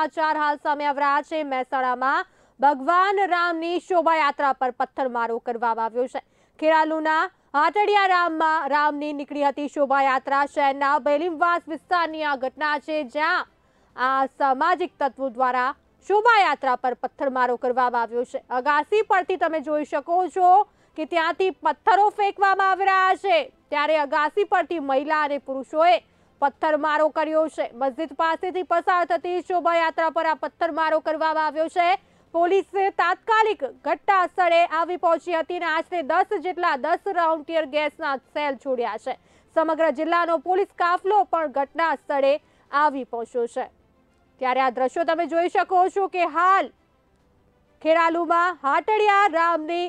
સમાચાર હાલ સામે આવ્યા છે મહેસાણામાં ભગવાન રામની શોભાયાત્રા પર પથ્થરમારો કરવામાં આવ્યો છે ખેરાલુના હાટડિયા રામમાં રામની નીકળી હતી શોભાયાત્રા શહેરના બેલીમવાસ વિસ્તારની આ ઘટના છે જ્યાં આ સામાજિક તત્વો દ્વારા શોભાયાત્રા પર પથ્થરમારો કરવામાં આવ્યો છે અગાસી પરથી તમે જોઈ શકો છો કે ત્યાંથી પથ્થરો ફેંકવામાં આવી રહ્યા છે ત્યારે અગાસી પરથી મહિલા અને પુરુષોએ પથ્થરમારો કર્યો છે મસ્જિદ પાસેથી પસાર થતી શોભાયાત્રા પર આ પથ્થરમારો કરવામાં આવ્યો છે પોલીસે તાત્કાલિક ઘટના સ્થળે આવી પહોંચી હતી અને આશરે દસ જેટલા દસ રાઉન્ડ ટીયર ગેસના સેલ છોડ્યા છે સમગ્ર જિલ્લાનો પોલીસ કાફલો પણ ઘટના સ્થળે આવી પહોંચ્યો છે ત્યારે આ દ્રશ્યો તમે જોઈ શકો છો કે હાલ ખેરાલુમાં હાટડિયા રામની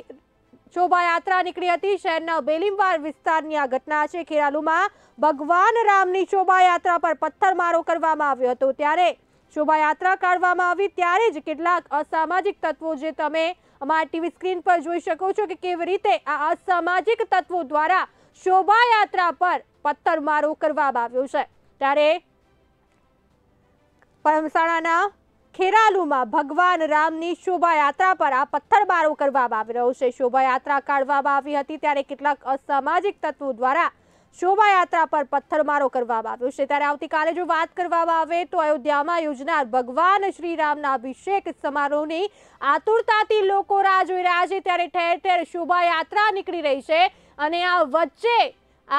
ચોબાયા યાત્રા નીકળી હતી શહેરના બેલિમવાર વિસ્તારની આ ઘટના છે ખેરાલુમાં ભગવાન રામની ચોબા યાત્રા પર પથ્થરમારો કરવામાં આવ્યો હતો ત્યારે ચોબા યાત્રા કાઢવામાં આવી ત્યારે જ કેટલાક અસામાજિક તત્વો જે તમે અમારા ટીવી સ્ક્રીન પર જોઈ શકો છો કે કેવી રીતે આ અસામાજિક તત્વો દ્વારા શોભા યાત્રા પર પથ્થરમારો કરવામાં આવ્યો છે ત્યારે પંસાણાના હેરાલુમાં ભગવાન રામ ની શૌભા યાત્રા પર આ પથ્થરમારો કરવાવા આવી રહ્યો છે શૌભા યાત્રા કાઢવાવા આવી હતી ત્યારે કેટલાક અસામાજિક તત્વો દ્વારા શૌભા યાત્રા પર પથ્થરમારો કરવાવા આવ્યો છે ત્યારે આવતીકાલે જો વાત કરવાવા આવે તો આયોધ્યામાં યોજના ભગવાન શ્રી રામ ના અભિષેક સમારોહ ની આતુરતાથી લોકો را જોઈ રહ્યા છે ત્યારે ઠેર ઠેર શૌભા યાત્રા નીકળી રહી છે અને આ વચ્ચે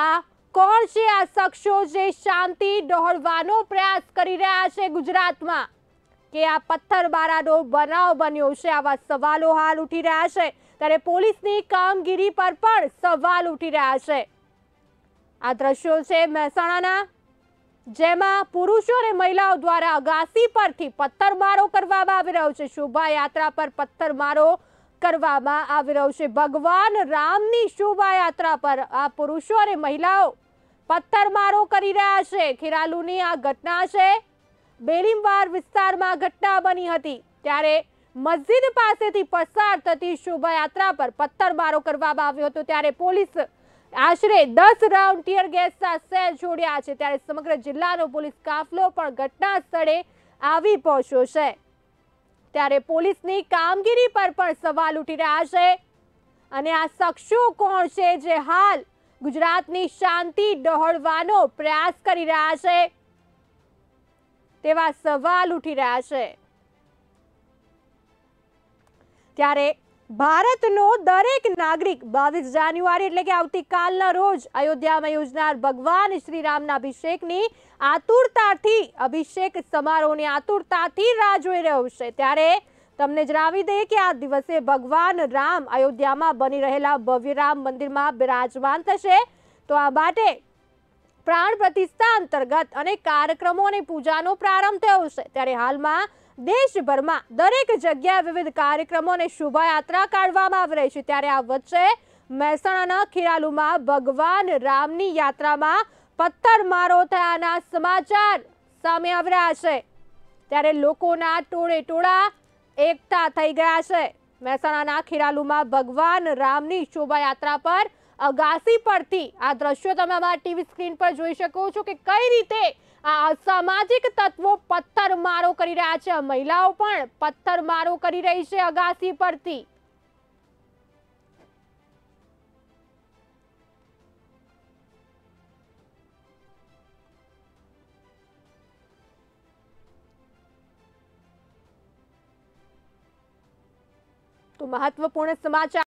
આ કોણ છે આ સક્ષો જે શાંતિ ડોળવાનો પ્રયાસ કરી રહ્યા છે ગુજરાતમાં કે આ પથ્થરબારાનો બનાવ બન્યો છે આવા સવાલો હાલ ઉઠી રહ્યા છે ત્યારે પોલીસની કામગીરી પર પણ સવાલ ઉઠી રહ્યા છે આ દ્રશ્યો છે મહેસાણાના જેમાં પુરુષો અને મહિલાઓ દ્વારા અગાસી પરથી પથ્થરમારો કરવામાં આવી રહ્યો છે શોભાયાત્રા પર પથ્થરમારો કરવામાં આવી રહ્યો છે ભગવાન રામની શોભાયાત્રા પર આ પુરુષો અને મહિલાઓ પથ્થરમારો કરી રહ્યા છે ખેરાલુની આ ઘટના છે બેલીમવાર વિસ્તારમાં ઘટના બની હતી ત્યારે મસ્જિદ પાસેથી પસાર થતી શુબા યાત્રા પર પત્તરબારો કરવાવા આવ્યો તો ત્યારે પોલીસ આશરે 10 રાઉન્ડ ટેયર ગેસ સાહે સહ જોડ્યા છે ત્યારે સમગ્ર જિલ્લાનો પોલીસ કાફલો પણ ઘટના સ્થળે આવી પહોંચ્યો છે ત્યારે પોલીસની કામગીરી પર પણ સવાલ ઉઠી રહ્યા છે અને આક્ષ્યુ કોણ છે જે હાલ ગુજરાતની શાંતિ ડહોળવાનો પ્રયાસ કરી રહ્યા છે તેવા સવાલ ઊઠી રહ્યા છે ત્યારે ભારતનો દરેક નાગરિક 22 જાન્યુઆરી એટલે કે આવતી કાલનો રોજ અયોધ્યામાં યોજનાર ભગવાન શ્રીરામના અભિષેકની આતુરતાથી અભિષેક સમારોહની આતુરતાથી રાહ જોઈ રહ્યો છે ત્યારે તમને જરા વિદે કે આ દિવસે ભગવાન રામ અયોધ્યામાં બની રહેલા બવિયરામ મંદિરમાં બિરાજમાન થશે તો આ બાટે પ્રાર પ્રતિષ્ઠા અંતર્ગત અનેક કાર્યક્રમો અને પૂજાનો પ્રારંભ થયો છે ત્યારે હાલમાં દેશભરમાં દરેક જગ્યાએ વિવિધ કાર્યક્રમો અને શુભયાત્રા કાઢવામાં આવી રહી છે ત્યારે આવચ્ચે મહેસાણાના ખીરાલુમાં ભગવાન રામની યાત્રામાં પત્તર મારો થયાના સમાચાર સામે આવ રહ્યા છે ત્યારે લોકોના ટોળે ટોળા એકતા થઈ ગયા છે મહેસાણાના ખીરાલુમાં ભગવાન રામની શોભાયાત્રા પર अगासी पर थी आ दृश्य तो हमें टीवी स्क्रीन पर જોઈ શકો છો કે કઈ રીતે આ સામાજિક તત્વો પથ્થર મારો કરી રહ્યા છે મહિલાઓ પણ પથ્થર મારો કરી રહી છે અગાસી પરથી તો મહત્વપૂર્ણ સમાચાર